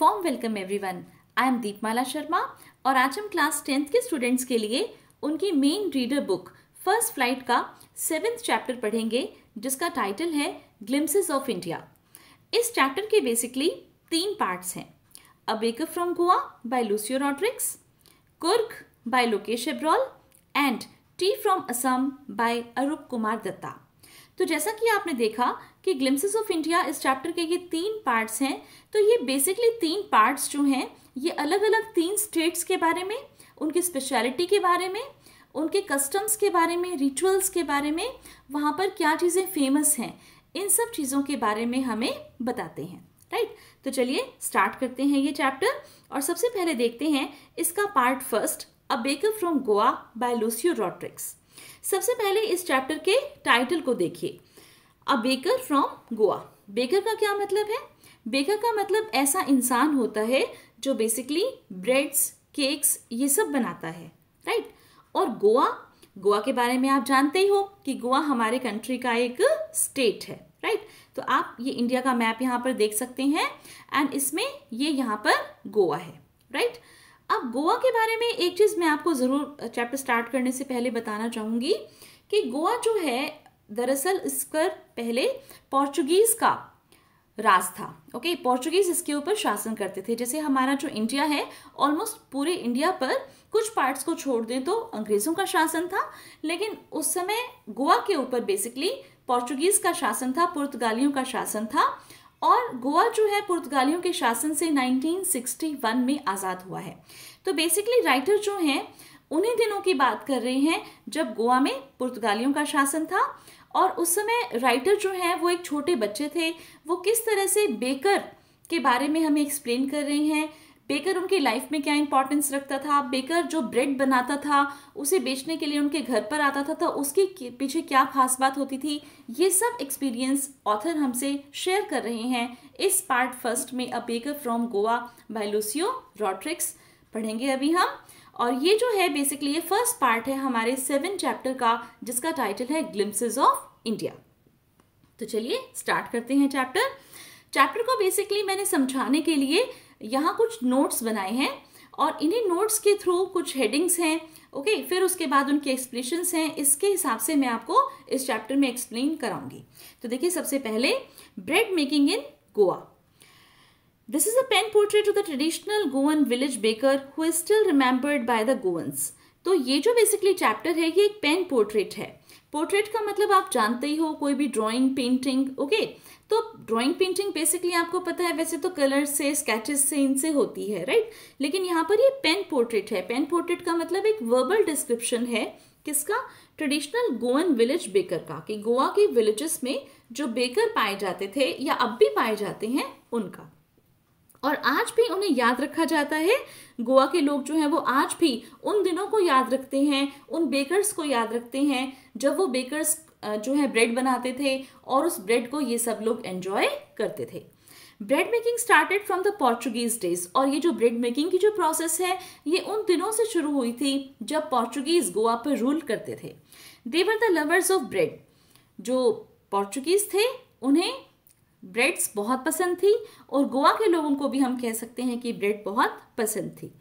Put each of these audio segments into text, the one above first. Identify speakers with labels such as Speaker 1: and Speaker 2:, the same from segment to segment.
Speaker 1: Warm welcome everyone I am Deepmala Sharma और आज हम क्लास टेंथ के स्टूडेंट्स के लिए उनकी main reader book first flight का सेवेंथ चैप्टर पढ़ेंगे जिसका टाइटल है ग्लिम्सिस ऑफ इंडिया इस चैप्टर के बेसिकली तीन पार्ट्स हैं a baker from Goa by Lucio Rodrigues Coorg by Lokesh Abrol and tea from Assam by Arup Kumar Datta तो जैसा कि आपने देखा कि ग्लिम्सिस ऑफ इंडिया इस चैप्टर के ये तीन पार्ट्स हैं तो ये बेसिकली तीन पार्ट्स जो हैं ये अलग अलग तीन स्टेट्स के बारे में उनकी स्पेशलिटी के बारे में उनके कस्टम्स के बारे में रिचुअल्स के बारे में वहाँ पर क्या चीज़ें फेमस हैं इन सब चीज़ों के बारे में हमें बताते हैं राइट तो चलिए स्टार्ट करते हैं ये चैप्टर और सबसे पहले देखते हैं इसका part first a baker from Goa by Lucio Rodrigues सबसे पहले इस चैप्टर के टाइटल को देखिए a baker from Goa baker का क्या मतलब है बेकर का मतलब ऐसा इंसान होता है जो बेसिकली ब्रेड्स केक्स ये सब बनाता है राइट और गोवा गोवा के बारे में आप जानते ही हो कि गोवा हमारे कंट्री का एक स्टेट है राइट तो आप ये इंडिया का मैप यहाँ पर देख सकते हैं एंड इसमें ये यहाँ पर गोवा है राइट अब गोवा के बारे में एक चीज़ मैं आपको ज़रूर चैप्टर स्टार्ट करने से पहले बताना चाहूँगी कि गोवा जो है दरअसल इस पर पहले पोर्चुगीज़ का राज था ओके पोर्चुगीज़ इसके ऊपर शासन करते थे जैसे हमारा जो इंडिया है ऑलमोस्ट पूरे इंडिया पर कुछ पार्ट्स को छोड़ दें तो अंग्रेज़ों का शासन था लेकिन उस समय गोवा के ऊपर बेसिकली पोर्चुगीज़ का शासन था पुर्तगालियों का शासन था और गोवा जो है पुर्तगालियों के शासन से 1961 में आज़ाद हुआ है तो बेसिकली राइटर जो हैं उन्हीं दिनों की बात कर रहे हैं जब गोवा में पुर्तगालियों का शासन था और उस समय राइटर जो हैं वो एक छोटे बच्चे थे वो किस तरह से बेकर के बारे में हमें एक्सप्लेन कर रहे हैं बेकर उनकी लाइफ में क्या इंपॉर्टेंस रखता था बेकर जो ब्रेड बनाता था उसे बेचने के लिए उनके घर पर आता था तो उसके पीछे क्या खास बात होती थी ये सब एक्सपीरियंस ऑथर हमसे शेयर कर रहे हैं इस पार्ट फर्स्ट में a baker from Goa by Lucio Rodrigues पढ़ेंगे अभी हम और ये जो है बेसिकली ये फर्स्ट पार्ट है हमारे सेवन चैप्टर का जिसका टाइटल है ग्लिम्सिस ऑफ इंडिया तो चलिए स्टार्ट करते हैं चैप्टर चैप्टर को बेसिकली मैंने समझाने के लिए यहाँ कुछ नोट्स बनाए हैं और इन्हीं नोट्स के थ्रू कुछ हेडिंग्स हैं ओके okay, फिर उसके बाद उनके एक्सप्लेशन हैं इसके हिसाब से मैं आपको इस चैप्टर में एक्सप्लेन कराऊंगी तो देखिए सबसे पहले bread making in Goa This is a pen portrait of the traditional Goan village baker who is still remembered by the Goans. तो ये जो बेसिकली चैप्टर है ये एक पेन पोर्ट्रेट है पोर्ट्रेट का मतलब आप जानते ही हो कोई भी drawing, पेंटिंग ओके तो drawing, पेंटिंग बेसिकली आपको पता है वैसे तो कलर से स्केचेस से इनसे होती है राइट लेकिन यहाँ पर ये पेन पोर्ट्रेट है पेन पोर्ट्रेट का मतलब एक वर्बल डिस्क्रिप्शन है किसका ट्रेडिशनल गोवन विलेज बेकर का कि गोवा के विलेजेस में जो बेकर पाए जाते थे या अब भी पाए जाते हैं उनका और आज भी उन्हें याद रखा जाता है गोवा के लोग जो हैं वो आज भी उन दिनों को याद रखते हैं उन बेकर्स को याद रखते हैं जब वो बेकर्स जो है ब्रेड बनाते थे और उस ब्रेड को ये सब लोग एंजॉय करते थे bread making started from the Portuguese days और ये जो ब्रेड मेकिंग की जो प्रोसेस है ये उन दिनों से शुरू हुई थी जब पोर्चुगीज गोवा पर रूल करते थे they were the lovers of bread जो पोर्चुगीज थे उन्हें ब्रेड्स बहुत पसंद थी और गोवा के लोगों को भी हम कह सकते हैं कि ब्रेड बहुत पसंद थी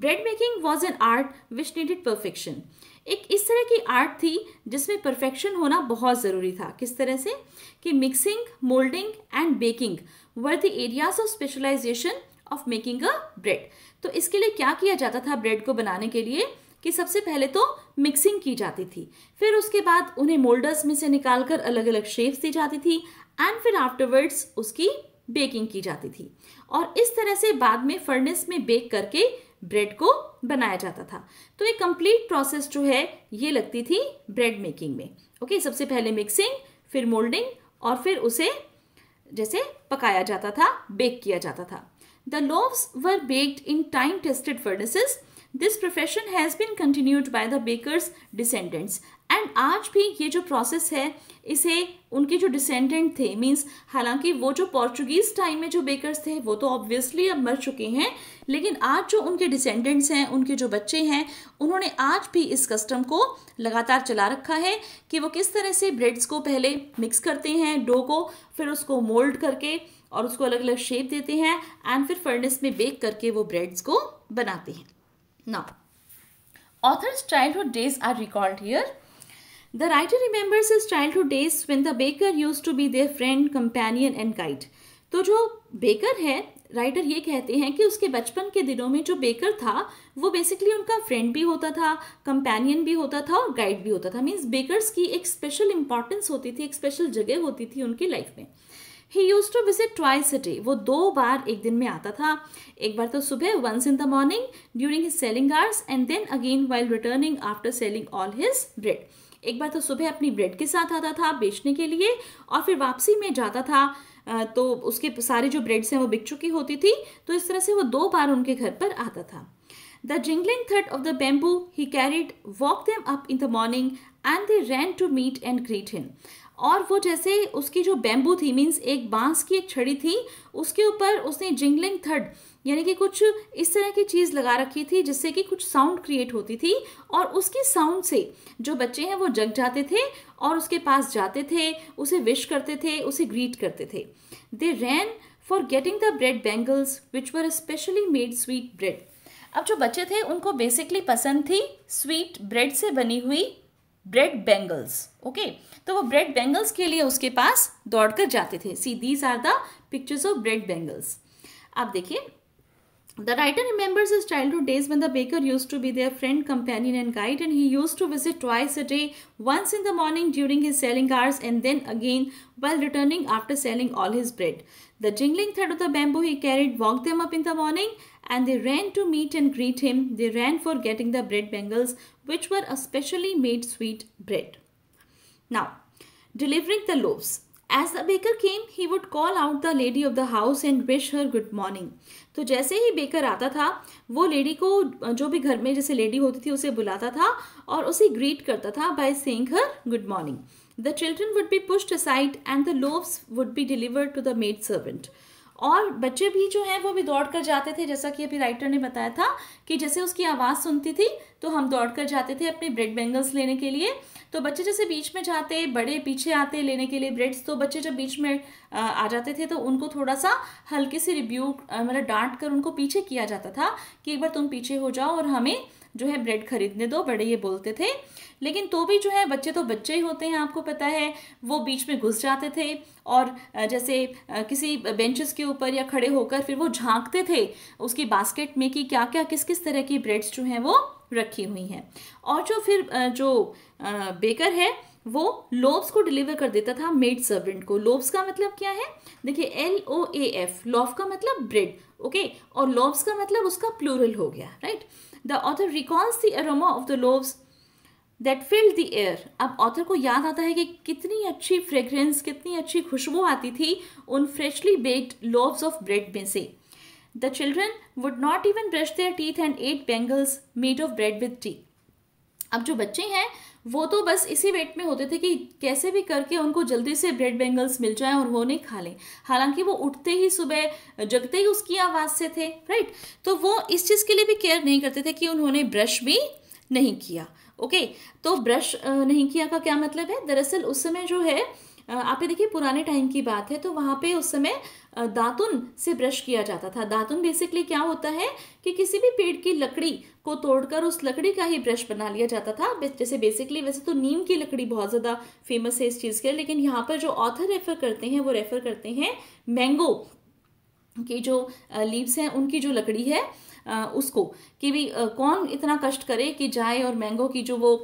Speaker 1: bread making was an art which needed perfection एक इस तरह की आर्ट थी जिसमें परफेक्शन होना बहुत ज़रूरी था किस तरह से कि mixing moulding and baking were the areas of specialisation of making a bread तो इसके लिए क्या किया जाता था ब्रेड को बनाने के लिए कि सबसे पहले तो मिक्सिंग की जाती थी फिर उसके बाद उन्हें मोल्डर्स में से निकालकर अलग अलग शेप्स दी जाती थी एंड फिर आफ्टरवर्ड्स उसकी बेकिंग की जाती थी और इस तरह से बाद में फर्नेस में बेक करके ब्रेड को बनाया जाता था तो ये कंप्लीट प्रोसेस जो है ये लगती थी ब्रेड मेकिंग में ओके okay, सबसे पहले मिक्सिंग फिर मोल्डिंग और फिर उसे जैसे पकाया जाता था बेक किया जाता था the loaves were baked in time tested furnaces this profession has been continued by the bakers descendants and आज भी ये जो प्रोसेस है इसे उनके जो डिसेंडेंट थे मींस हालांकि वो जो पोर्चुगीज़ टाइम में जो बेकर्स थे वो तो ऑब्वियसली अब मर चुके हैं लेकिन आज जो उनके डिसेंडेंट्स हैं उनके जो बच्चे हैं उन्होंने आज भी इस कस्टम को लगातार चला रखा है कि वो किस तरह से ब्रेड्स को पहले मिक्स करते हैं डो को फिर उसको मोल्ड करके और उसको अलग अलग शेप देते हैं एंड फिर फर्नेस में बेक करके वो ब्रेड्स को बनाते हैं now authors childhood days are record here The writer remembers his childhood days when the baker used to be their friend, companion and guide. तो जो बेकर है राइटर ये कहते हैं कि उसके बचपन के दिनों में जो बेकर था वो बेसिकली उनका फ्रेंड भी होता था कंपेनियन भी होता था और गाइड भी होता था मीन्स बेकर्स की एक स्पेशल इंपॉर्टेंस होती थी एक स्पेशल जगह होती थी उनकी लाइफ में ही used to visit twice a day वो दो बार एक दिन में आता था एक बार तो सुबह once in the morning during his selling hours and then again while returning after selling all his bread एक बार तो सुबह अपनी ब्रेड के साथ आता था बेचने के लिए और फिर वापसी में जाता था तो उसके सारे जो ब्रेड्स हैं वो बिक चुकी होती थी तो इस तरह से वो दो बार उनके घर पर आता था द जिंगलिंग थर्ट of the bamboo he carried woke them up in the morning and they ran to meet and greet him और वो जैसे उसकी जो बैम्बू थी मीन्स एक बांस की एक छड़ी थी उसके ऊपर उसने जिंगलिंग थर्ड यानी कि कुछ इस तरह की चीज़ लगा रखी थी जिससे कि कुछ साउंड क्रिएट होती थी और उसकी साउंड से जो बच्चे हैं वो जग जाते थे और उसके पास जाते थे उसे विश करते थे उसे ग्रीट करते थे they ran for getting the bread bangles which were specially made sweet bread अब जो बच्चे थे उनको बेसिकली पसंद थी स्वीट ब्रेड से बनी हुई ब्रेड बैंगल्स ओके okay? तो वो ब्रेड बैंगल्स के लिए उसके पास दौड़कर जाते थे see these are the pictures of bread bangles आप देखिए the writer remembers his childhood days when the baker used to be their friend companion and guide and he used to visit twice a day once in the morning during his selling hours and then again while returning after selling all his bread the jingling थर्ड of the bamboo he carried woke them up in the morning and they ran to meet and greet him they ran for getting the bread bangles which were a specially made sweet bread Now, delivering the loaves. As the baker came, he would call out the lady of the house and wish her good morning. तो जैसे ही baker आता था वो lady को जो भी घर में जैसे लेडी होती थी उसे बुलाता था और उसे ग्रीट करता था by saying her good morning the children would be pushed aside and the loaves would be delivered to the maid servant और बच्चे भी जो हैं वो भी दौड़ कर जाते थे जैसा कि अभी राइटर ने बताया था कि जैसे उसकी आवाज़ सुनती थी तो हम दौड़ कर जाते थे अपने ब्रेड बैंगल्स लेने के लिए तो बच्चे जैसे बीच में जाते बड़े पीछे आते लेने के लिए ब्रेड्स तो बच्चे जब बीच में आ जाते थे तो उनको थोड़ा सा हल्के से रिब्यू मतलब डांट कर उनको पीछे किया जाता था कि एक बार तुम पीछे हो जाओ और हमें जो है ब्रेड खरीदने दो बड़े ये बोलते थे लेकिन तो भी जो है बच्चे तो बच्चे ही होते हैं आपको पता है वो बीच में घुस जाते थे और जैसे किसी बेंचेस के ऊपर या खड़े होकर फिर वो झांकते थे उसकी बास्केट में कि क्या क्या किस किस तरह की ब्रेड्स जो हैं वो रखी हुई हैं और जो फिर जो बेकर है वो लोब्स को डिलीवर कर देता था मेड सर्वेंट को लोब्स का मतलब क्या है देखिए L O A F loaf का मतलब ब्रेड ओके और लॉब्स का मतलब उसका प्लूरल हो गया right the author recalls the aroma of the loaves that filled the air अब ऑथर को याद आता है कि कितनी अच्छी फ्रेग्रेंस कितनी अच्छी खुशबू आती थी उन freshly baked loaves of bread में से the children would not even brush their teeth and ate bangles made of bread with tea अब जो बच्चे हैं वो तो बस इसी वेट में होते थे कि कैसे भी करके उनको जल्दी से ब्रेड बेंगल्स मिल जाए और वो नहीं खा लें हालांकि वो उठते ही सुबह जगते ही उसकी आवाज़ से थे राइट तो वो इस चीज़ के लिए भी केयर नहीं करते थे कि उन्होंने ब्रश भी नहीं किया ओके तो ब्रश नहीं किया का क्या मतलब है दरअसल उस समय जो है आप देखिए पुराने टाइम की बात है तो वहाँ पे उस समय दातुन से ब्रश किया जाता था दातुन बेसिकली क्या होता है कि किसी भी पेड़ की लकड़ी को तोड़कर उस लकड़ी का ही ब्रश बना लिया जाता था जैसे बेसिकली वैसे तो नीम की लकड़ी बहुत ज़्यादा फेमस है इस चीज़ के लेकिन यहाँ पर जो ऑथर रेफ़र करते हैं वो रेफ़र करते हैं मैंगो की जो लीव्स हैं उनकी जो लकड़ी है उसको कि भी कौन इतना कष्ट करे कि जाए और मैंगो की जो वो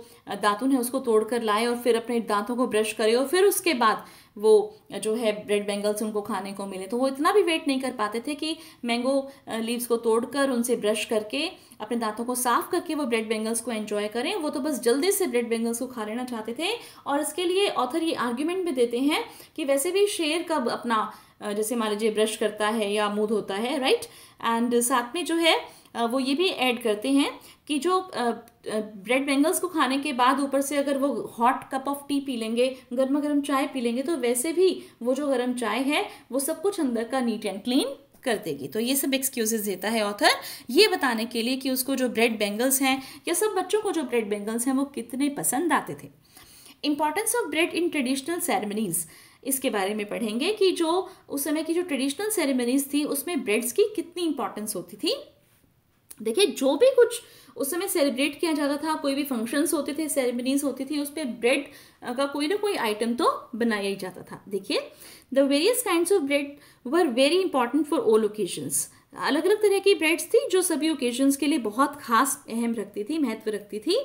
Speaker 1: दातुन है उसको तोड़कर लाए और फिर अपने दांतों को ब्रश करे और फिर उसके बाद वो जो है रेड बेंगल्स उनको खाने को मिले तो वो इतना भी वेट नहीं कर पाते थे कि मैंगो लीव्स को तोड़कर उनसे ब्रश करके अपने दांतों को साफ करके वो ब्रेड बेंगल्स को एंजॉय करें वो तो बस जल्दी से ब्रेड बेंगल्स को खा लेना चाहते थे और इसके लिए ऑथर ये आर्ग्यूमेंट भी देते हैं कि वैसे भी शेर कब अपना जैसे मान लीजिए ब्रश करता है या मुँह धोता है राइट एंड साथ में जो है वो ये भी ऐड करते हैं कि जो ब्रेड बैंगल्स को खाने के बाद ऊपर से अगर वो हॉट कप ऑफ टी पी लेंगे गर्मा गर्म चाय पी लेंगे तो वैसे भी वो जो गर्म चाय है वो सब कुछ अंदर का नीट एंड क्लीन कर देगी तो ये सब एक्सक्यूजेज देता है ऑथर ये बताने के लिए कि उसको जो ब्रेड बैंगल्स हैं या सब बच्चों को जो ब्रेड बैंगल्स हैं वो कितने पसंद आते थे importance of bread in traditional ceremonies इसके बारे में पढ़ेंगे कि जो उस समय की जो ट्रेडिशनल सेरेमनीज थी उसमें ब्रेड्स की कितनी इंपॉर्टेंस होती थी देखिए जो भी कुछ उस समय सेलिब्रेट किया जाता था कोई भी फंक्शंस होते थे सेरेमनीज होती थी उस पर ब्रेड का कोई ना कोई आइटम तो बनाया ही जाता था देखिए the various kind of bread were very important for all occasions अलग अलग तरह की ब्रेड्स थी जो सभी ओकेजन्स के लिए बहुत खास अहम रखती थी महत्व रखती थी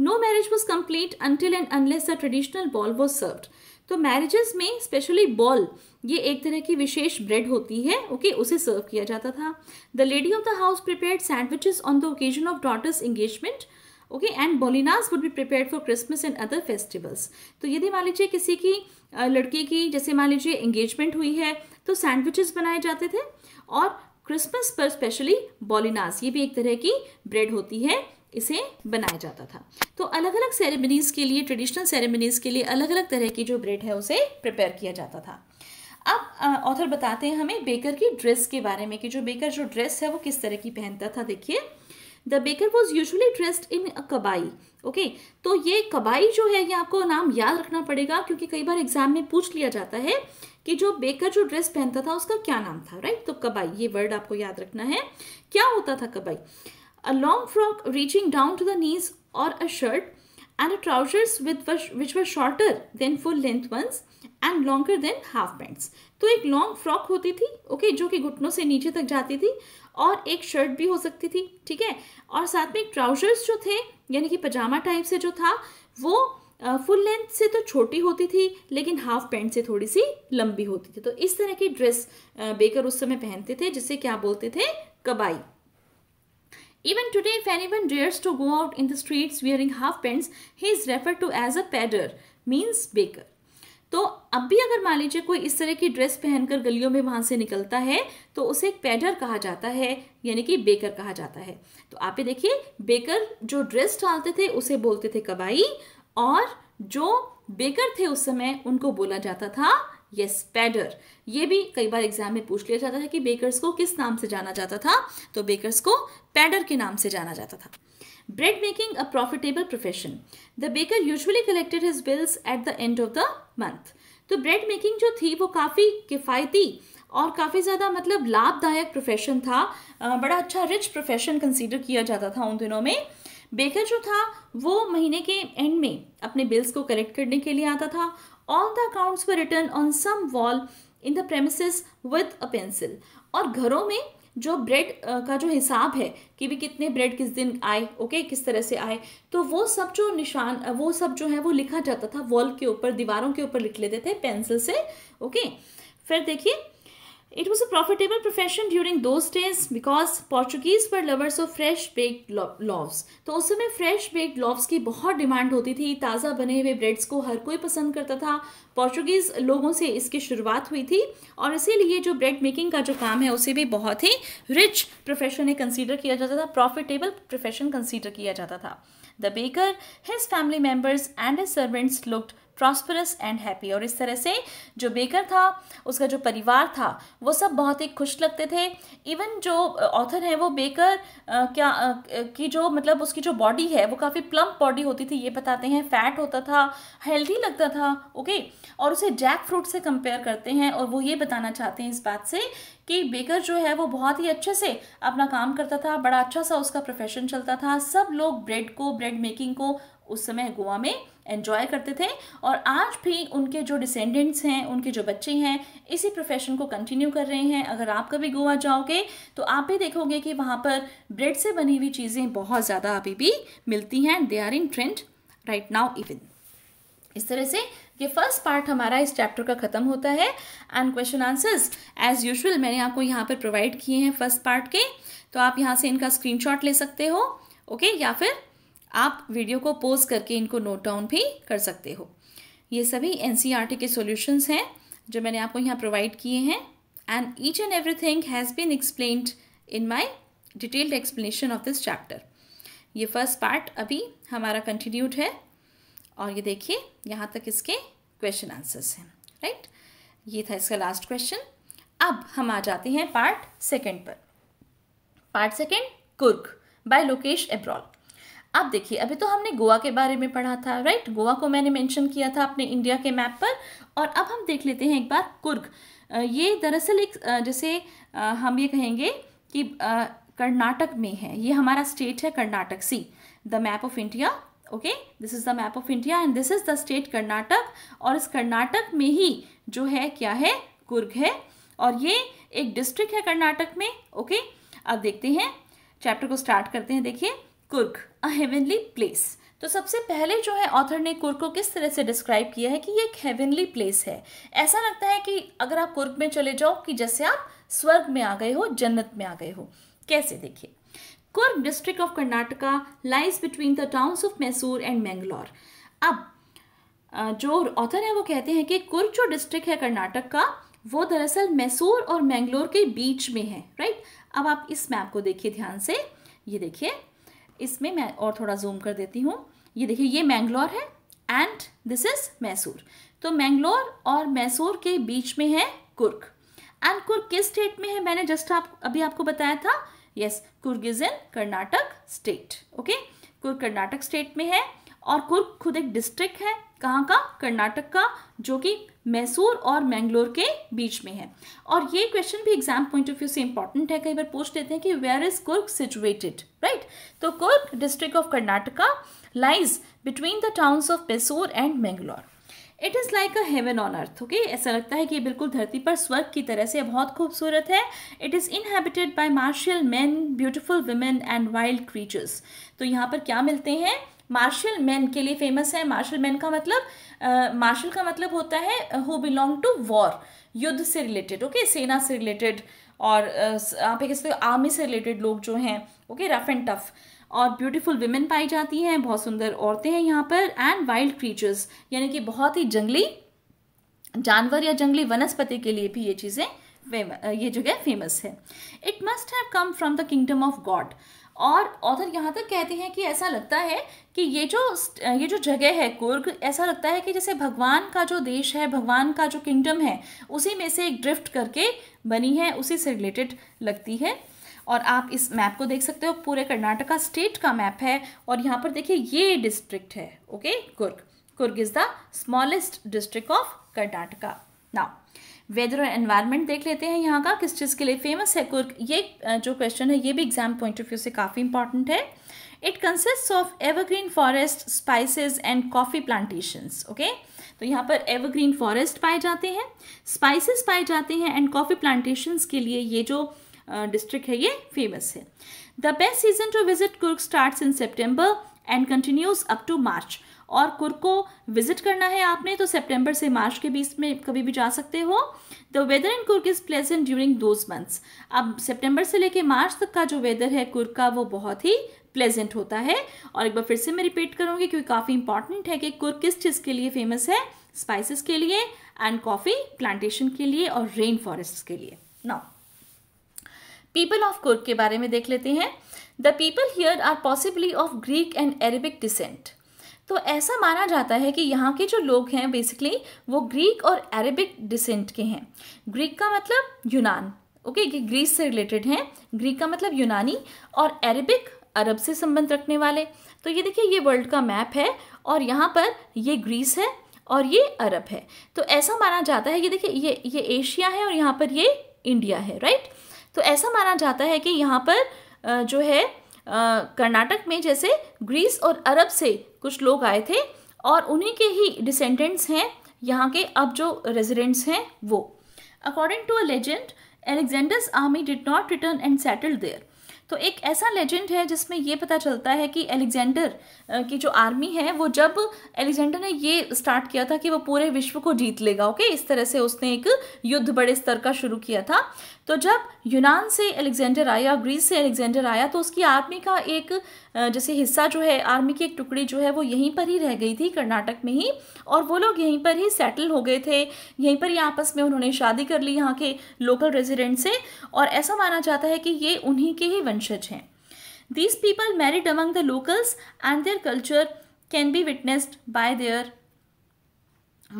Speaker 1: no marriage was complete until and unless the traditional bol was served तो मैरिजेस में स्पेशली बॉल ये एक तरह की विशेष ब्रेड होती है ओके okay? उसे सर्व किया जाता था the lady of the house prepare sandwiches on the occasion of daughters engagement okay and bolinhas would be prepare for Christmas and other festivals तो यदि मान लीजिए किसी की लड़के की जैसे मान लीजिए एंगेजमेंट हुई है तो सैंडविचेस बनाए जाते थे और क्रिसमस पर स्पेशली बोलिनास ये भी एक तरह की ब्रेड होती है इसे बनाया जाता था तो अलग अलग सेरेमनीज़ के लिए ट्रेडिशनल सेरेमनीज़ के लिए अलग अलग तरह की जो ब्रेड है उसे प्रिपेयर किया जाता था अब ऑथर बताते हैं हमें बेकर की ड्रेस के बारे में कि जो बेकर जो ड्रेस है वो किस तरह की पहनता था देखिए the baker was usually dressed in a kabai okay तो ये कबाई जो है ये आपको नाम याद रखना पड़ेगा क्योंकि कई बार एग्जाम में पूछ लिया जाता है कि जो बेकर जो ड्रेस पहनता था उसका क्या नाम था राइट तो कबाई ये वर्ड आपको याद रखना है क्या होता था kabai a long frock reaching down to the knees और a shirt and trousers with which were shorter than full length ones ones and longer than half pants तो एक लॉन्ग फ्रॉक होती थी ओके okay, जो कि घुटनों से नीचे तक जाती थी और एक शर्ट भी हो सकती थी ठीक है और साथ में एक ट्राउजर्स जो थे यानी कि पजामा टाइप से जो था वो फुल uh, लेंथ से तो छोटी होती थी लेकिन हाफ पैंट से थोड़ी सी लंबी होती थी तो इस तरह की ड्रेस बेकर उस समय पहनते थे जिसे क्या बोलते थे kabai even today fan even dares to go out in the streets wearing half pants he is refer to as a pader means baker तो अब भी अगर मान लीजिए कोई इस तरह की ड्रेस पहनकर गलियों में वहां से निकलता है तो उसे एक पैडर कहा जाता है यानी कि बेकर कहा जाता है तो आप ये देखिए बेकर जो ड्रेस डालते थे उसे बोलते थे कबाई और जो बेकर थे उस समय उनको बोला जाता था यस पैडर ये भी कई बार एग्जाम में पूछ लिया जाता था कि बेकर्स को किस नाम से जाना जाता था तो बेकर्स को पैडर के नाम से जाना जाता था bread making a profitable profession the baker usually collected his bills at the end of the month तो ब्रेड मेकिंग जो थी वो काफ़ी किफ़ायती और काफ़ी ज़्यादा मतलब लाभदायक प्रोफेशन था बड़ा अच्छा रिच प्रोफेशन कंसिडर किया जाता था उन दिनों में बेकर जो था वो महीने के एंड में अपने बिल्स को कलेक्ट करने के लिए आता था all the accounts were written on some wall in the premise with a pencil और घरों में जो ब्रेड का जो हिसाब है कि भी कितने ब्रेड किस दिन आए ओके किस तरह से आए तो वो सब जो निशान वो सब जो है वो लिखा जाता था वॉल के ऊपर दीवारों के ऊपर लिख लेते थे पेंसिल से ओके फिर देखिए It was a profitable profession during those days because Portuguese were lovers of fresh baked loaves. तो उस समय फ्रेश बेक्ड लॉव्स की बहुत डिमांड होती थी ताज़ा बने हुए ब्रेड्स को हर कोई पसंद करता था पोर्चुगीज़ लोगों से इसकी शुरुआत हुई थी और इसीलिए जो ब्रेड मेकिंग का जो काम है उसे भी बहुत ही रिच प्रोफेशन है कंसीडर किया जाता था प्रॉफिटेबल प्रोफेशन कंसीडर किया जाता था the baker his family members and his servants looked prosperous and happy और इस तरह से जो बेकर था उसका जो परिवार था वो सब बहुत ही खुश लगते थे इवन जो ऑथर हैं वो बेकर आ, क्या आ, की जो मतलब उसकी जो बॉडी है वो काफ़ी प्लम्प बॉडी होती थी ये बताते हैं फैट होता था हेल्दी लगता था ओके और उसे जैक फ्रूट से कंपेयर करते हैं और वो ये बताना चाहते हैं इस बात से कि बेकर जो है वो बहुत ही अच्छे से अपना काम करता था बड़ा अच्छा सा उसका प्रोफेशन चलता था सब लोग ब्रेड को ब्रेड मेकिंग को उस समय गोवा में एंजॉय करते थे और आज भी उनके जो डिसेंडेंट्स हैं उनके जो बच्चे हैं इसी प्रोफेशन को कंटिन्यू कर रहे हैं अगर आप कभी गोवा जाओगे तो आप भी देखोगे कि वहाँ पर ब्रेड से बनी हुई चीज़ें बहुत ज़्यादा अभी भी मिलती हैं they are in trend right now even इस तरह से ये फर्स्ट पार्ट हमारा इस चैप्टर का ख़त्म होता है and question answers as usual मैंने आपको यहाँ पर प्रोवाइड किए हैं फर्स्ट पार्ट के तो आप यहाँ से इनका स्क्रीनशॉट ले सकते हो ओके okay? या फिर आप वीडियो को पोज करके इनको नोट डाउन भी कर सकते हो ये सभी एन e के सॉल्यूशंस हैं जो मैंने आपको यहाँ प्रोवाइड किए हैं and each and everything has been explained in my detailed explanation of this chapter ये फर्स्ट पार्ट अभी हमारा कंटिन्यूड है और ये देखिए यहाँ तक इसके क्वेश्चन आंसर्स हैं राइट ये था इसका लास्ट क्वेश्चन अब हम आ जाते हैं पार्ट सेकेंड पर part second Coorg by Lokesh Abrol आप देखिए अभी तो हमने गोवा के बारे में पढ़ा था राइट गोवा को मैंने मेंशन किया था अपने इंडिया के मैप पर और अब हम देख लेते हैं एक बार कुर्ग ये दरअसल एक जैसे हम ये कहेंगे कि कर्नाटक में है ये हमारा स्टेट है Karnataka see the map of India okay this is the map of India and this is the state Karnataka और इस कर्नाटक में ही जो है क्या है कुर्ग है और ये एक डिस्ट्रिक्ट है कर्नाटक में ओके okay? अब देखते हैं चैप्टर को स्टार्ट करते हैं देखिए कुर्क अ हेवनली प्लेस तो सबसे पहले जो है ऑथर ने कुर्क को किस तरह से डिस्क्राइब किया है कि ये एक हेवनली प्लेस है ऐसा लगता है कि अगर आप कुर्क में चले जाओ कि जैसे आप स्वर्ग में आ गए हो जन्नत में आ गए हो कैसे देखिए Coorg district of Karnataka lies between the towns of Mysore and Mangalore अब जो ऑथर है वो कहते हैं कि कुर्क जो डिस्ट्रिक्ट है कर्नाटक का वो दरअसल मैसूर और मैंगलोर के बीच में है राइट अब आप इस मैप को देखिए ध्यान से ये देखिए इसमें मैं और थोड़ा जूम कर देती हूँ ये देखिए ये मैंगलोर है एंड दिस इज मैसूर तो मैंगलोर और मैसूर के बीच में है कुर्क एंड कुर्क किस स्टेट में है मैंने जस्ट आप अभी आपको बताया था yes Coorg is in Karnataka state okay Coorg Karnataka state में है और कुर्क खुद एक डिस्ट्रिक्ट है कहाँ का कर्नाटक का जो कि मैसूर और मैंगलोर के बीच में है और ये क्वेश्चन भी एग्जाम पॉइंट ऑफ व्यू से इंपॉर्टेंट है कई बार पूछ लेते हैं कि where is Coorg situated right तो Coorg district of Karnataka lies between the towns of Mysore and Mangalore it is like a heaven on earth okay ऐसा लगता है कि ये बिल्कुल धरती पर स्वर्ग की तरह से बहुत खूबसूरत है it is inhabited by martial man beautiful women and wild creatures तो यहाँ पर क्या मिलते हैं मार्शल मैन के लिए फेमस है मार्शल मैन का मतलब मार्शल का मतलब होता है हु बिलोंग टू वॉर युद्ध से रिलेटेड ओके सेना से रिलेटेड और आप कह सकते आर्मी से रिलेटेड लोग जो हैं ओके रफ एंड टफ और ब्यूटीफुल वीमेन पाई जाती हैं बहुत सुंदर औरतें हैं यहाँ पर एंड वाइल्ड क्रीचर्स यानी कि बहुत ही जंगली जानवर या जंगली वनस्पति के लिए भी ये चीज़ें ये जगह फेमस है it must have come from the kingdom of God और ऑथर यहाँ तक कहते हैं कि ऐसा लगता है कि ये जो ये जो जगह है कुर्ग ऐसा लगता है कि जैसे भगवान का जो देश है भगवान का जो किंगडम है उसी में से एक ड्रिफ्ट करके बनी है उसी से रिलेटेड लगती है और आप इस मैप को देख सकते हो पूरे कर्नाटका स्टेट का मैप है और यहाँ पर देखिए ये डिस्ट्रिक्ट है okay Coorg Coorg is the smallest district of Karnataka now weather और एनवायरनमेंट देख लेते हैं यहाँ का किस चीज़ के लिए फेमस है कुर्क ये जो क्वेश्चन है ये भी एग्जाम पॉइंट ऑफ व्यू से काफ़ी इंपॉर्टेंट है it consist of evergreen forest spices and coffee plantations okay तो यहाँ पर एवरग्रीन फॉरेस्ट पाए जाते हैं स्पाइसेस पाए जाते हैं एंड कॉफ़ी प्लांटेशंस के लिए ये जो डिस्ट्रिक्ट uh, है ये फेमस है the best season to visit Coorg start in September and continues up to March और कुर्क को विजिट करना है आपने तो सेप्टेम्बर से मार्च के बीच में कभी भी जा सकते हो the weather in Coorg is pleasant during those months अब सेप्टेम्बर से लेके मार्च तक का जो वेदर है कुर्क का वो बहुत ही प्लेजेंट होता है और एक बार फिर से मैं रिपीट करूँगी क्योंकि काफ़ी इंपॉर्टेंट है कि कुर्क किस चीज़ के लिए फेमस है स्पाइसिस के लिए एंड कॉफ़ी प्लांटेशन के लिए और रेन फॉरेस्ट के लिए नाउ पीपल ऑफ कुर्क के बारे में देख लेते हैं the people here are possibly of Greek and Arabic descent तो ऐसा माना जाता है कि यहाँ के जो लोग हैं बेसिकली वो ग्रीक और अरेबिक डिसेंट के हैं ग्रीक का मतलब यूनान ओके okay, ये ग्रीस से रिलेटेड हैं ग्रीक का मतलब यूनानी और अरेबिक अरब से संबंध रखने वाले तो ये देखिए ये वर्ल्ड का मैप है और यहाँ पर ये ग्रीस है और ये अरब है तो ऐसा माना जाता है ये देखिए ये ये एशिया है और यहाँ पर ये इंडिया है राइट तो ऐसा माना जाता है कि यहाँ पर जो है कर्नाटक में जैसे ग्रीस और अरब से कुछ लोग आए थे और उन्हीं के ही डिसेंडेंट्स हैं यहाँ के अब जो रेजिडेंट्स हैं वो according to a legend Alexander's army did not return and settle there तो एक ऐसा लेजेंड है जिसमें ये पता चलता है कि एलेक्जेंडर की जो आर्मी है वो जब एलेक्जेंडर ने ये स्टार्ट किया था कि वो पूरे विश्व को जीत लेगा ओके इस तरह से उसने एक युद्ध बड़े स्तर का शुरू किया था तो जब यूनान से अलेक्जेंडर आया ग्रीस से अलेक्जेंडर आया तो उसकी आर्मी का एक जैसे हिस्सा जो है आर्मी की एक टुकड़ी जो है वो यहीं पर ही रह गई थी कर्नाटक में ही और वो लोग यहीं पर ही सेटल हो गए थे यहीं पर ही आपस में उन्होंने शादी कर ली यहाँ के लोकल रेजिडेंट से और ऐसा माना जाता है कि ये उन्हीं के ही वंशज हैं these people married among the locals and their culture can be witnessed by their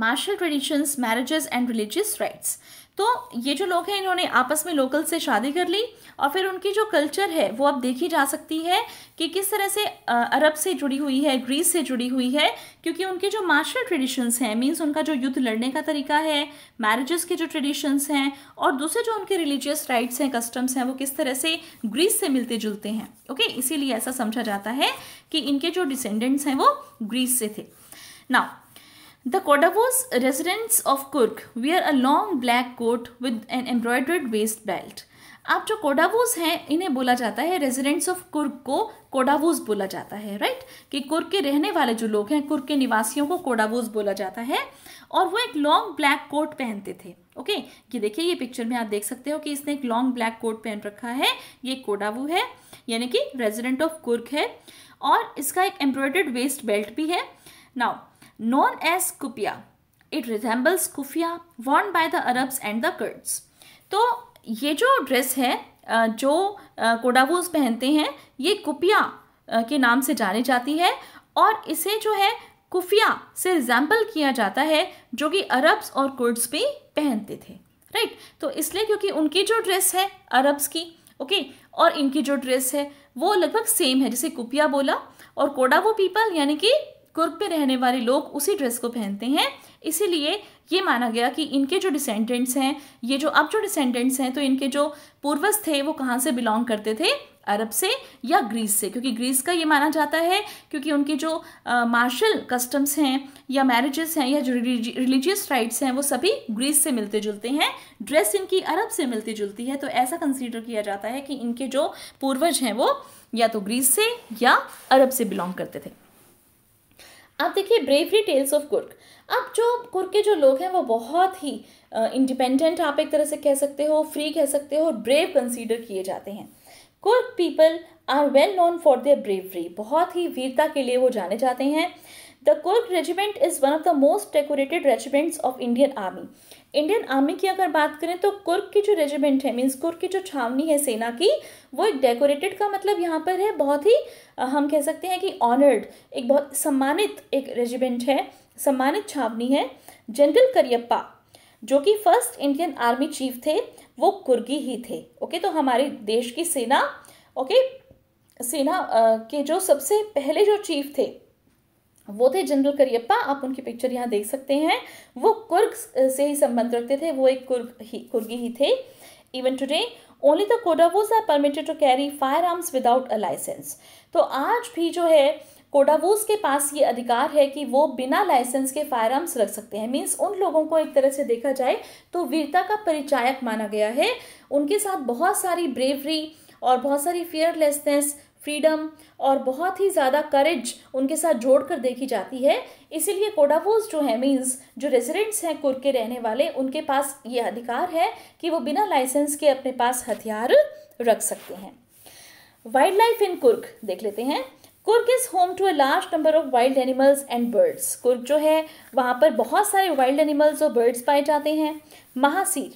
Speaker 1: martial traditions marriages and religious rites तो ये जो लोग हैं इन्होंने आपस में लोकल से शादी कर ली और फिर उनकी जो कल्चर है वो अब देखी जा सकती है कि किस तरह से अरब से जुड़ी हुई है ग्रीस से जुड़ी हुई है क्योंकि उनके जो मार्शल ट्रेडिशंस हैं मीन्स उनका जो युद्ध लड़ने का तरीका है मैरिजेस के जो ट्रेडिशंस हैं और दूसरे जो उनके रिलीजियस राइट्स हैं कस्टम्स हैं वो किस तरह से ग्रीस से मिलते जुलते हैं ओके इसीलिए ऐसा समझा जाता है कि इनके जो डिसेंडेंट्स हैं वो ग्रीस से थे now The Kodavos residents of Kurk wear a long black coat with an embroidered waist belt. आप जो कोडावोज हैं इन्हें बोला जाता है रेजिडेंट्स ऑफ कुर्क को कोडावोज बोला जाता है राइट कि कुर्क के रहने वाले जो लोग हैं कुर्क के निवासियों को कोडावोज बोला जाता है और वो एक लॉन्ग ब्लैक कोट पहनते थे ओके ये देखिए ये पिक्चर में आप देख सकते हो कि इसने एक लॉन्ग ब्लैक कोट पहन रखा है ये कोडावो है यानी कि रेजिडेंट ऑफ कुर्क है और इसका एक एम्ब्रॉयडर्ड वेस्ट बेल्ट भी है now known as kupiya. It resembles kufia worn by the Arabs and the Kurds. तो ये जो ड्रेस है जो कोडावूज पहनते हैं ये कुपिया के नाम से जानी जाती है और इसे जो है कुफिया से एग्जाम्पल किया जाता है जो कि अरब्स और कुर्ड्स भी पहनते थे राइट तो इसलिए क्योंकि उनकी जो ड्रेस है अरब्स की ओके okay? और इनकी जो ड्रेस है वो लगभग सेम है जैसे कुपिया बोला और कोडावो पीपल यानी कि कुर्ग पे रहने वाले लोग उसी ड्रेस को पहनते हैं इसीलिए ये माना गया कि इनके जो डिसेंडेंट्स हैं ये जो अब जो डिसेंडेंट्स हैं तो इनके जो पूर्वज थे वो कहाँ से बिलोंग करते थे अरब से या ग्रीस से क्योंकि ग्रीस का ये माना जाता है क्योंकि उनके जो मार्शल कस्टम्स हैं या मैरिजेस हैं या जो रिलीजियस राइट्स हैं वो सभी ग्रीस से मिलते जुलते हैं ड्रेस इनकी अरब से मिलती जुलती है तो ऐसा कंसीडर किया जाता है कि इनके जो पूर्वज हैं वो या तो ग्रीस से या अरब से बिलोंग करते थे आप देखिए ब्रेवरी टेल्स ऑफ कुर्क अब जो कुर्क के जो लोग हैं वो बहुत ही इंडिपेंडेंट आप एक तरह से कह सकते हो फ्री कह सकते हो और ब्रेव कंसीडर किए जाते हैं Coorg people are well known for their bravery बहुत ही वीरता के लिए वो जाने जाते हैं the Coorg regiment is one of the most decorated regiments of Indian army Indian army की अगर बात करें तो कुर्क की जो रेजिमेंट है मीन्स कुर्क की जो छावनी है सेना की वो एक डेकोरेटेड का मतलब यहाँ पर है बहुत ही हम कह सकते हैं कि ऑनर्ड एक बहुत सम्मानित एक रेजिमेंट है सम्मानित छावनी है जनरल करियप्पा जो कि फर्स्ट इंडियन आर्मी चीफ थे वो कुर्गी ही थे ओके तो हमारे देश की सेना ओके सेना के जो सबसे पहले जो चीफ थे वो थे जनरल करियप्पा आप उनकी पिक्चर यहाँ देख सकते हैं वो कुर्ग से ही संबंध रखते थे वो एक कुर्ग ही कुर्गी ही थे even today only the Kodavas are permitted to carry fire arms without a licence तो आज भी जो है कोडावोज के पास ये अधिकार है कि वो बिना लाइसेंस के फायर आर्म्स रख सकते हैं मीन्स उन लोगों को एक तरह से देखा जाए तो वीरता का परिचायक माना गया है उनके साथ बहुत सारी ब्रेवरी और बहुत सारी फियरलेसनेस फ्रीडम और बहुत ही ज़्यादा करेज उनके साथ जोड़ कर देखी जाती है इसीलिए कोडावोज जो है मीन्स जो रेजिडेंट्स हैं कुर के रहने वाले उनके पास ये अधिकार है कि वो बिना लाइसेंस के अपने पास हथियार रख सकते हैं वाइल्ड लाइफ इन कुर्क देख लेते हैं Coorg is home to a large number of wild animals and birds Coorg जो है वहाँ पर बहुत सारे वाइल्ड एनिमल्स और बर्ड्स पाए जाते हैं mahseer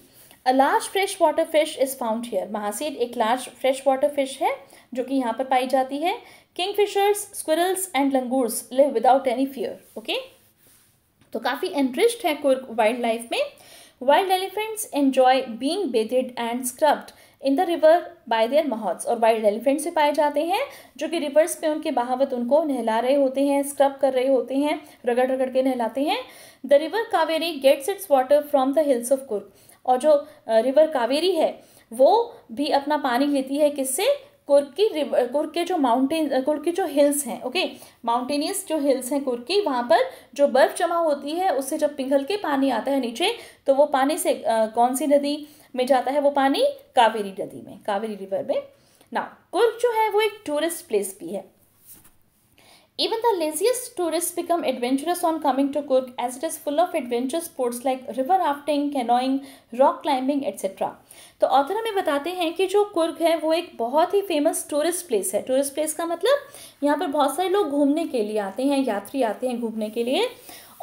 Speaker 1: a large fresh water fish is found here mahseer एक लार्ज फ्रेश वाटर फिश है जो कि यहाँ पर पाई जाती है kingfishers squirrels and langurs live without any fear okay तो काफ़ी इंटरेस्ट है कुर्क वाइल्ड लाइफ में wild elephants enjoy being bathed and scrubbed in the river by their mahouts और वाइल्ड एलिफेंट्स भी पाए जाते हैं जो कि रिवर्स पे उनके बहावत उनको नहला रहे होते हैं स्क्रब कर रहे होते हैं रगड़ रगड़ के नहलाते हैं the river Kaveri gets its water from the hills of Coorg और जो रिवर कावेरी है वो भी अपना पानी लेती है किससे कुर्क की रिवर कुर्क के जो माउंटेन कुर्क की जो हिल्स हैं ओके माउंटेनियस जो हिल्स हैं कुर्क की वहाँ पर जो बर्फ़ जमा होती है उससे जब पिघल के पानी आता है नीचे तो वो पानी से आ, कौन सी नदी में जाता है वो पानी कावेरी नदी में कावेरी रिवर में ना कुर्क जो है वो एक टूरिस्ट प्लेस भी है Even the laziest tourists become adventurous on coming to Coorg as it is full of adventure sports like river rafting, canoeing, rock climbing, etc. तो ऑथर हमें बताते हैं कि जो कुर्ग है वो एक बहुत ही फेमस टूरिस्ट प्लेस है टूरिस्ट प्लेस का मतलब यहाँ पर बहुत सारे लोग घूमने के लिए आते हैं यात्री आते हैं घूमने के लिए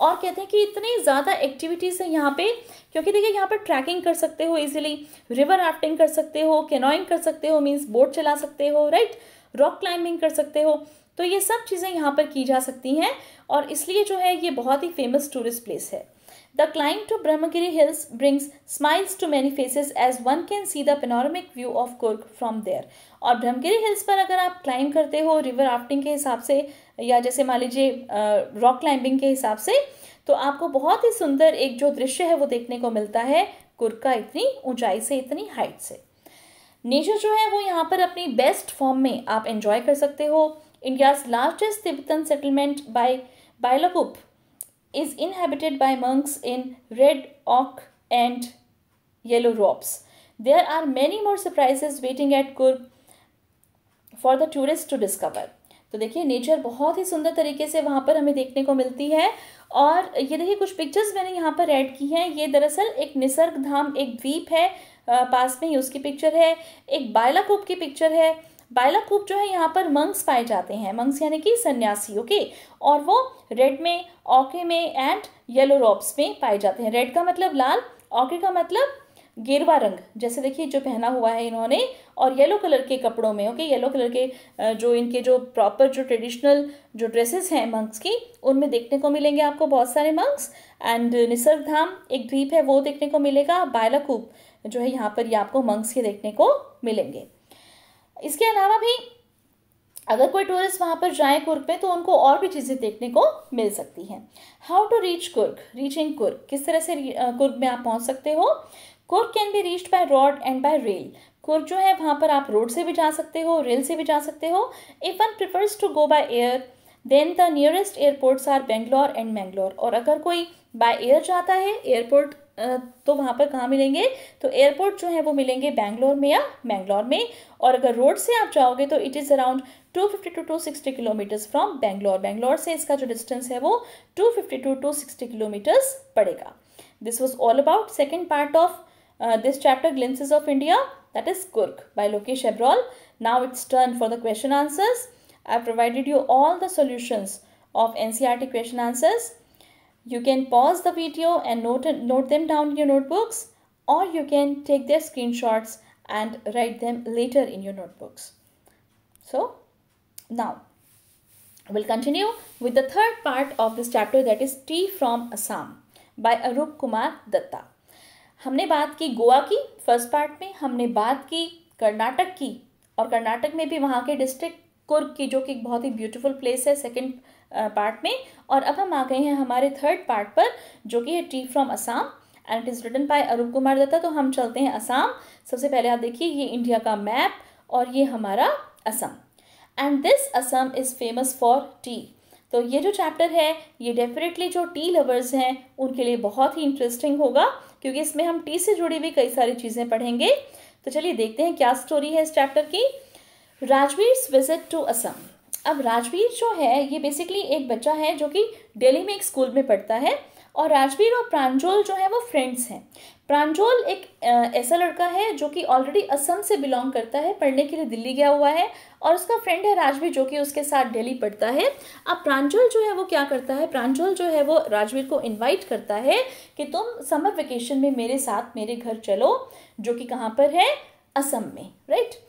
Speaker 1: और कहते हैं कि इतनी ज़्यादा एक्टिविटीज़ हैं यहाँ पे क्योंकि देखिए यहाँ पर ट्रैकिंग कर सकते हो इजीली रिवर राफ्टिंग कर सकते हो कैनोइंग कर सकते हो मीन्स बोट चला सकते हो राइट रॉक क्लाइंबिंग कर सकते हो तो ये सब चीज़ें यहाँ पर की जा सकती हैं और इसलिए जो है ये बहुत ही फेमस टूरिस्ट प्लेस है the climb to Brahmagiri hills brings smiles to many faces as one can see the panoramic view of Kurg from there और ब्रह्मगिरी हिल्स पर अगर आप क्लाइंब करते हो रिवर राफ्टिंग के हिसाब से या जैसे मान लीजिए रॉक क्लाइंबिंग के हिसाब से तो आपको बहुत ही सुंदर एक जो दृश्य है वो देखने को मिलता है कुर्ग का इतनी ऊंचाई से इतनी हाइट से नेचर जो है वो यहाँ पर अपनी बेस्ट फॉर्म में आप एंजॉय कर सकते हो India's largest Tibetan settlement by Bailagup is inhabited by monks in red oak and yellow robes. There are many more surprises waiting at Kurg for the tourists to discover. तो देखिए nature बहुत ही सुंदर तरीके से वहाँ पर हमें देखने को मिलती है और ये देखिए कुछ पिक्चर्स मैंने यहाँ पर ऐड की हैं ये दरअसल एक निसर्ग धाम एक द्वीप है पास में ही उसकी पिक्चर है एक बायला बायलाकूप की पिक्चर है बायलाकूप जो है यहाँ पर मंग्स पाए जाते हैं मंग्स यानी कि सन्यासी ओके और वो रेड में ओके में एंड येलो रॉब्स में पाए जाते हैं रेड का मतलब लाल ऑके का मतलब गेरवा रंग जैसे देखिए जो पहना हुआ है इन्होंने और येलो कलर के कपड़ों में ओके येलो कलर के जो इनके जो प्रॉपर जो ट्रेडिशनल जो ड्रेसेस हैं मंक्स की उनमें देखने को मिलेंगे आपको बहुत सारे मंक्स एंड निसर्ग धाम एक द्वीप है वो देखने को मिलेगा बायलाकूप जो है यहाँ पर ये आपको मंक्स के देखने को मिलेंगे इसके अलावा भी अगर कोई टूरिस्ट वहाँ पर जाए कुर्ग पे तो उनको और भी चीज़ें देखने को मिल सकती हैं how to reach Coorg reaching Coorg किस तरह से कुर्ग में आप पहुँच सकते हो Coorg can be reached by road and by rail Coorg जो है वहाँ पर आप रोड से भी जा सकते हो रेल से भी जा सकते हो if one prefers to go by air then the nearest airports are Bangalore and Mangalore और अगर कोई बाय एयर जाता है एयरपोर्ट तो वहाँ पर कहाँ मिलेंगे तो एयरपोर्ट जो है वो मिलेंगे बैंगलोर में या मैंगलोर में और अगर रोड से आप जाओगे तो it is around 250 to 260 kilometres from Bangalore Bangalore से इसका जो डिस्टेंस है वो 252 टू 260 किलोमीटर्स पड़ेगा this was all about second part of this chapter glimpses of India that is Coorg by Lokesh Abrol now it's turn for the question answers I provided you all the solutions of an question answers You can pause the video and note, note them down in your notebooks or you can take their screenshots and write them later in your notebooks. So now we'll continue with the third part of this chapter that is Tea from Assam by Arup Kumar Datta. हमने बात की गोवा की first part में हमने बात की कर्नाटक की और कर्नाटक में भी वहाँ के डिस्ट्रिक्ट कुर्ग की जो कि बहुत ही ब्यूटीफुल प्लेस है सेकंड पार्ट में और अब हम आ गए हैं हमारे थर्ड पार्ट पर जो कि है tea from Assam and it is written by Arun Kumar Datta तो हम चलते हैं असम सबसे पहले आप देखिए ये इंडिया का मैप और ये हमारा Assam and this Assam is famous for tea तो ये जो चैप्टर है ये डेफिनेटली जो टी लवर्स हैं उनके लिए बहुत ही इंटरेस्टिंग होगा क्योंकि इसमें हम टी से जुड़ी हुई कई सारी चीज़ें पढ़ेंगे तो चलिए देखते हैं क्या स्टोरी है इस चैप्टर की राजवीर विजिट टू असम अब राजवीर जो है ये बेसिकली एक बच्चा है जो कि दिल्ली में एक स्कूल में पढ़ता है और राजवीर और प्रांजोल जो है वो फ्रेंड्स हैं प्रांजोल एक ऐसा लड़का है जो कि ऑलरेडी असम से बिलोंग करता है पढ़ने के लिए दिल्ली गया हुआ है और उसका फ्रेंड है राजवीर जो कि उसके साथ दिल्ली पढ़ता है अब प्रांजोल जो है वो क्या करता है प्रांजोल जो है वो राजवीर को इनवाइट करता है कि तुम समर वेकेशन में मेरे साथ मेरे घर चलो जो कि कहाँ पर है असम में राइट right?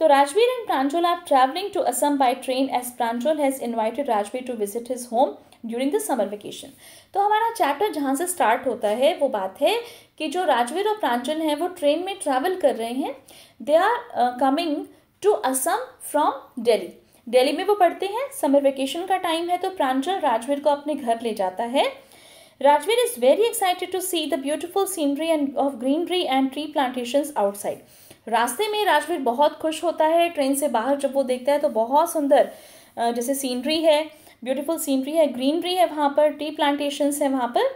Speaker 1: तो Rajvir and Pranjol are travelling to Assam by train as Pranjol has invited Rajvir to visit his home during the summer vacation तो हमारा चैप्टर जहाँ से स्टार्ट होता है वो बात है कि जो राजवीर और प्रांजल हैं वो ट्रेन में ट्रैवल कर रहे हैं they are coming to Assam from Delhi Delhi में वो पढ़ते हैं समर वेकेशन का टाइम है तो प्रांजल राजवीर को अपने घर ले जाता है Rajvir is very excited to see the beautiful scenery and of greenery and tree plantation outside रास्ते में राजवीर बहुत खुश होता है ट्रेन से बाहर जब वो देखता है तो बहुत सुंदर जैसे सीनरी है ब्यूटीफुल सीनरी है ग्रीनरी है वहाँ पर टी प्लांटेशन है वहाँ पर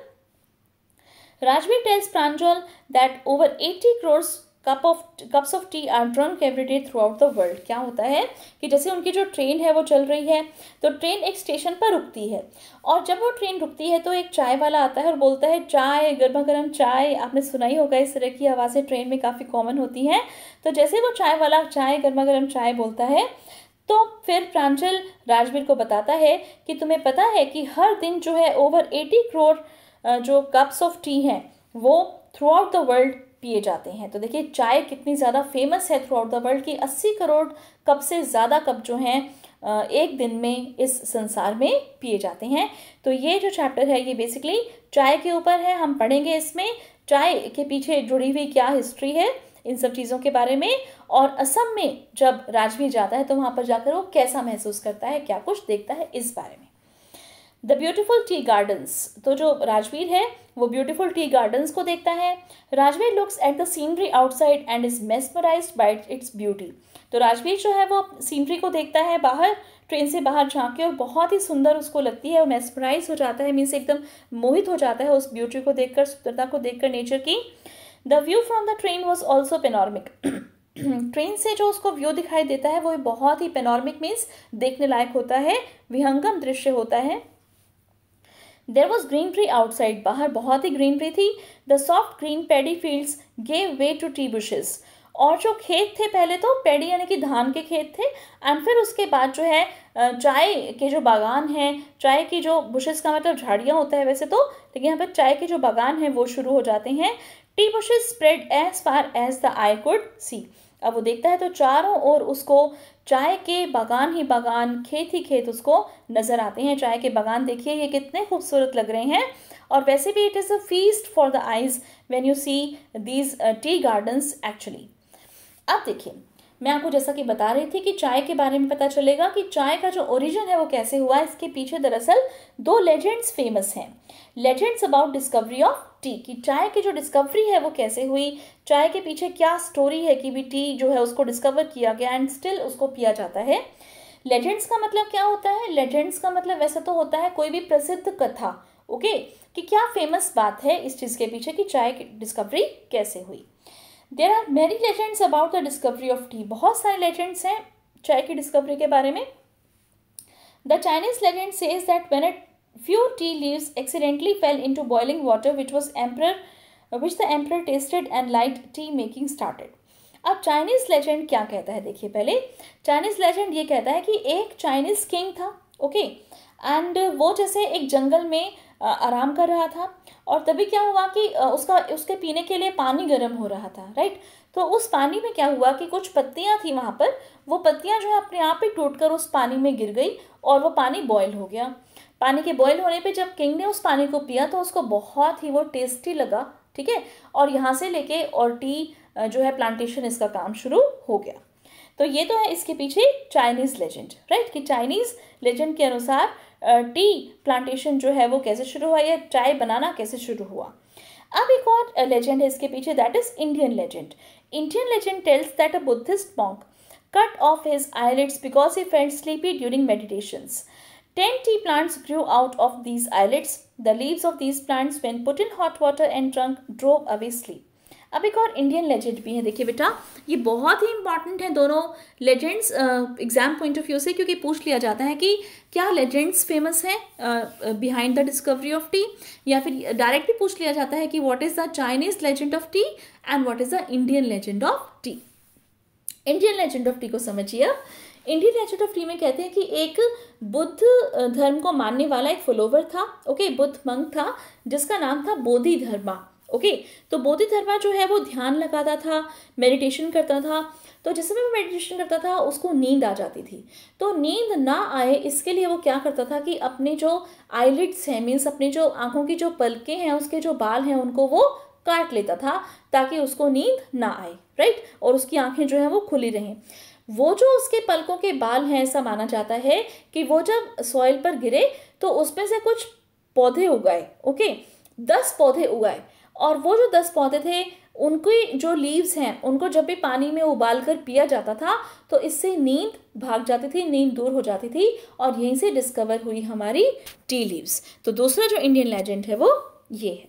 Speaker 1: Rajvir tells Pranjal that over eighty crores cup of cups of tea are drunk every day throughout the world क्या होता है कि जैसे उनकी जो ट्रेन है वो चल रही है तो ट्रेन एक स्टेशन पर रुकती है और जब वो ट्रेन रुकती है तो एक चाय वाला आता है और बोलता है चाय गर्मा गर्म चाय आपने सुना ही होगा इस तरह की आवाज़ें ट्रेन में काफ़ी कॉमन होती हैं तो जैसे वो चाय वाला चाय गर्मा गर्म चाय बोलता है तो फिर प्रांजल राजवीर को बताता है कि तुम्हें पता है कि हर दिन जो है ओवर एटी करोड़ जो कप्स ऑफ टी हैं वो थ्रू आउट द वर्ल्ड पिए जाते हैं तो देखिए चाय कितनी ज़्यादा फेमस है थ्रू आउट द वर्ल्ड कि अस्सी करोड़ कप से ज़्यादा कप जो हैं एक दिन में इस संसार में पिए जाते हैं तो ये जो चैप्टर है ये बेसिकली चाय के ऊपर है हम पढ़ेंगे इसमें चाय के पीछे जुड़ी हुई क्या हिस्ट्री है इन सब चीज़ों के बारे में और असम में जब राजवीर जाता है तो वहाँ पर जाकर वो कैसा महसूस करता है क्या कुछ देखता है इस बारे में द ब्यूटिफुल टी गार्डन्स तो जो राजवीर है वो ब्यूटिफुल टी गार्डन्स को देखता है Rajvir looks at the scenery outside and is mesmerize by its beauty तो राजवीर जो है वो सीनरी को देखता है बाहर ट्रेन से बाहर झाँके और बहुत ही सुंदर उसको लगती है और मेस्मराइज हो जाता है मीन्स एकदम मोहित हो जाता है उस ब्यूटी को देखकर सुंदरता को देखकर नेचर की the view from the train was also panoramic train से जो उसको व्यू दिखाई देता है वो बहुत ही पेनॉर्मिक मीन्स देखने लायक होता है विहंगम दृश्य होता है there was green tree outside बाहर बहुत ही ग्रीन ट्री थी the soft green paddy fields gave way to tree bushes और जो खेत थे पहले तो पेड़ी यानी कि धान के खेत थे एंड फिर उसके बाद जो है चाय के जो बागान हैं चाय की जो बुशेस का मतलब झाड़ियाँ होता है वैसे तो लेकिन यहाँ पर चाय के जो बागान हैं वो शुरू हो जाते हैं tea bushes spread as far as the eye could see अब वो देखता है तो चारों ओर उसको चाय के बागान ही बागान खेत ही खेत उसको नज़र आते हैं चाय के बागान देखिए ये कितने खूबसूरत लग रहे हैं और वैसे भी it is a feast for the eyes when you see these tea gardens actually अब देखिए मैं आपको जैसा कि बता रही थी कि चाय के बारे में पता चलेगा कि चाय का जो ओरिजिन है वो कैसे हुआ इसके पीछे दरअसल दो लेजेंड्स फेमस हैं legends about discovery of tea कि चाय की जो डिस्कवरी है वो कैसे हुई चाय के पीछे क्या स्टोरी है कि भी टी जो है उसको डिस्कवर किया गया एंड स्टिल उसको पिया जाता है लेजेंड्स का मतलब क्या होता है लेजेंड्स का मतलब वैसा तो होता है कोई भी प्रसिद्ध कथा ओके कि क्या फेमस बात है इस चीज़ के पीछे कि चाय की डिस्कवरी कैसे हुई there are many legends about the discovery of tea बहुत सारे लेजेंड्स हैं चाय की डिस्कवरी के बारे में the Chinese legend says that when it tea leaves accidentally fell in to boiling water which was emperor which the emperor tasted and light tea making started अब Chinese legend क्या कहता है देखिए पहले चाइनीज़ लेजेंड ये कहता है कि एक चाइनीज़ किंग था ओके okay? एंड वो जैसे एक जंगल में आराम कर रहा था और तभी क्या हुआ कि उसका उसके पीने के लिए पानी गर्म हो रहा था राइट तो उस पानी में क्या हुआ कि कुछ पत्तियाँ थी वहाँ पर वो पत्तियाँ जो है अपने आप ही टूटकर उस पानी में गिर गई और वो पानी बॉयल हो गया पानी के बॉयल होने पे जब किंग ने उस पानी को पिया तो उसको बहुत ही वो टेस्टी लगा ठीक है और यहाँ से लेके और टी जो है प्लांटेशन इसका काम शुरू हो गया तो ये तो है इसके पीछे चाइनीज़ लेजेंड राइट कि चाइनीज़ लेजेंड के अनुसार टी प्लांटेशन जो है वो कैसे शुरू हुआ या चाय बनाना कैसे शुरू हुआ अब एक और लेजेंड है इसके पीछे that is Indian legend Indian legend tells that a Buddhist monk cut off his eyelids because he felt sleepy during meditations then tea plants grow out of these eyelids the leaves of these plants when put in hot water and drunk drove away sleep अब एक और Indian legend भी है देखिए बेटा ये बहुत ही important है दोनों legends exam point of view से क्योंकि पूछ लिया जाता है कि क्या लेजेंड्स फेमस हैं behind the discovery of tea या फिर डायरेक्ट भी पूछ लिया जाता है कि what is the Chinese legend of tea and what is the Indian legend of tea Indian legend of tea को समझिए अब इंडियन लेजेंड ऑफ टी में कहते हैं कि एक बुद्ध धर्म को मानने वाला एक फॉलोवर था ओके बुद्ध मंग था जिसका नाम था बोधि धर्मा ओके okay, तो बोधि धर्मा जो है वो ध्यान लगाता था मेडिटेशन करता था तो जिस समय मैं मेडिटेशन करता था उसको नींद आ जाती थी तो नींद ना आए इसके लिए वो क्या करता था कि अपने जो आईलिड्स हैं मीन्स अपने जो आँखों की जो पलकें हैं उसके जो बाल हैं उनको वो काट लेता था ताकि उसको नींद ना आए राइट और उसकी आंखें जो हैं वो खुली रहें वो जो उसके पलकों के बाल हैं ऐसा माना जाता है कि वो जब सॉइल पर गिरे तो उसमें से कुछ पौधे उगाए ओके दस पौधे उगाए और वो जो दस पौधे थे उनके जो लीव्स हैं उनको जब भी पानी में उबाल कर पिया जाता था तो इससे नींद भाग जाती थी नींद दूर हो जाती थी और यहीं से डिस्कवर हुई हमारी टी लीव्स तो दूसरा जो इंडियन लेजेंड है वो ये है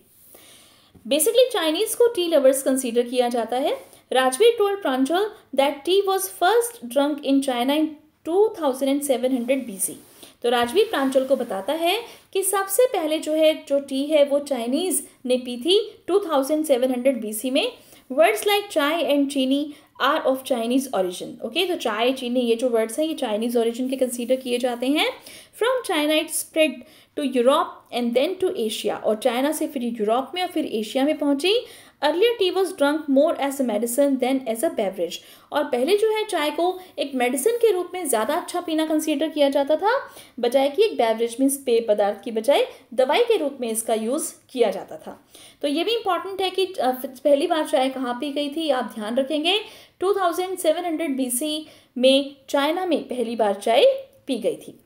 Speaker 1: बेसिकली चाइनीज को टी लवर्स कंसीडर किया जाता है Rajvir told Pranjal that tea was first drunk in China in two thousand and seven hundred B C तो राजवीर प्रांचल को बताता है कि सबसे पहले जो है जो टी है वो चाइनीज़ ने पी थी 2700 बीसी में words like chai and chini are of Chinese origin okay तो चाय चीनी ये जो वर्ड्स हैं ये चाइनीज़ ओरिजिन के कंसीडर किए जाते हैं from China it spread to Europe and then to Asia और चाइना से फिर यूरोप में और फिर एशिया में पहुंची earlier tea was drunk more as a medicine than as a beverage और पहले जो है चाय को एक मेडिसिन के रूप में ज़्यादा अच्छा पीना कंसिडर किया जाता था बजाय कि एक बेवरेज मीन्स पेय पदार्थ की बजाय दवाई के रूप में इसका यूज़ किया जाता था तो ये भी इंपॉर्टेंट है कि पहली बार चाय कहाँ पी गई थी आप ध्यान रखेंगे 2700 बीसी में चाइना में पहली बार चाय पी गई थी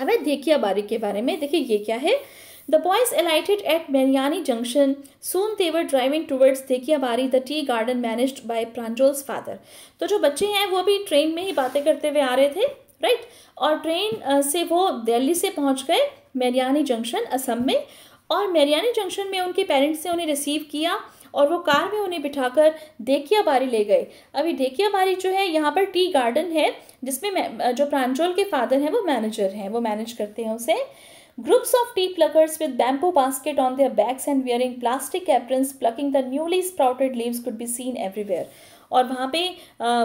Speaker 1: अब देखिए बारीक के बारे में देखिए ये क्या है The boys alighted at Maryani Junction. Soon they were driving towards Dekiabari, the tea garden managed by Pranjol's father. तो जो बच्चे हैं वो भी ट्रेन में ही बातें करते हुए आ रहे थे राइट right? और ट्रेन से वो दिल्ली से पहुंच गए मेरियानी जंक्शन असम में और मेरियानी जंक्शन में उनके पेरेंट्स ने उन्हें रिसीव किया और वो कार में उन्हें बिठाकर बारी ले गए अभी बारी जो है यहाँ पर टी गार्डन है जिसमें जो प्रांचोल के फादर हैं वो मैनेजर हैं वो मैनेज करते हैं उसे Groups of tea pluckers with bamboo basket on their backs and wearing plastic aprons plucking the newly sprouted leaves could be seen everywhere. और वहाँ पे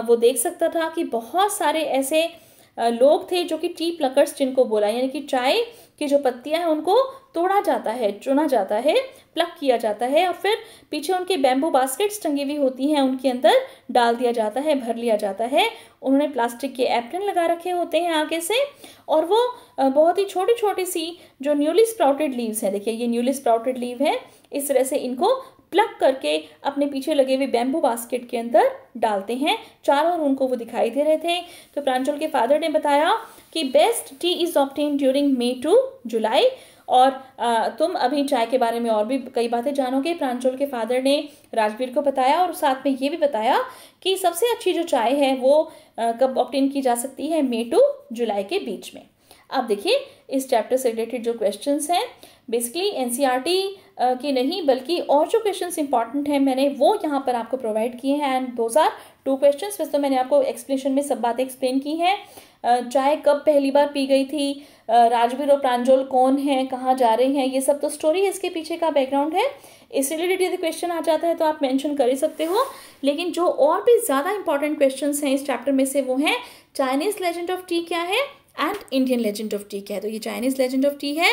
Speaker 1: वो देख सकता था कि बहुत सारे ऐसे लोग थे जो कि टी प्लकर्स जिनको बोला यानी कि चाय की जो पत्तियाँ हैं उनको तोड़ा जाता है चुना जाता है प्लक किया जाता है और फिर पीछे उनके बैम्बू बास्केट्स टंगी हुई होती हैं उनके अंदर डाल दिया जाता है भर लिया जाता है उन्होंने प्लास्टिक के एप्रन लगा रखे होते हैं आगे से और वो बहुत ही छोटी छोटी सी जो न्यूली स्प्राउटेड लीव्स हैं देखिए ये न्यूली स्प्राउटेड लीव है इस तरह से इनको प्लग करके अपने पीछे लगे हुए बैम्बू बास्केट के अंदर डालते हैं चारों उनको वो दिखाई दे रहे थे तो प्रांचल के फादर ने बताया कि best tea is obtained during May to July और तुम अभी चाय के बारे में और भी कई बातें जानोगे प्रांचल के फादर ने राजवीर को बताया और साथ में ये भी बताया कि सबसे अच्छी जो चाय है वो कब ऑप्टेन की जा सकती है मे टू जुलाई के बीच में आप देखिए इस चैप्टर से रिलेटेड जो क्वेश्चन हैं बेसिकली एन e के नहीं बल्कि और जो क्वेश्चन इंपॉर्टेंट हैं मैंने वो यहाँ पर आपको प्रोवाइड किए हैं एंड दो आर टू क्वेश्चन वैसे तो मैंने आपको एक्सप्लेनेशन में सब बातें एक्सप्लेन की हैं चाय कब पहली बार पी गई थी राजवीर और प्रांजोल कौन है कहाँ जा रहे हैं ये सब तो स्टोरी इसके पीछे का बैकग्राउंड है इस रिलेटेड यदि क्वेश्चन आ जाता है तो आप मेंशन कर ही सकते हो लेकिन जो और भी ज़्यादा इंपॉर्टेंट क्वेश्चंस हैं इस चैप्टर में से वो हैं चाइनीज़ लेजेंड ऑफ टी क्या है and Indian legend of tea क्या है तो ये चाइनीज लेजेंड ऑफ टी है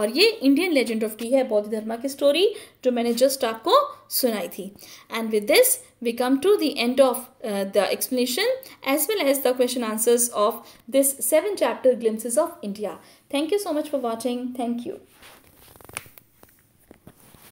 Speaker 1: और ये इंडियन लेजेंड ऑफ टी है बौद्ध धर्मा की स्टोरी जो मैंने जस्ट आपको सुनाई थी and with this we come to the end of the explanation as well as the question answers of this seven chapter glimpses of India thank you so much for watching thank you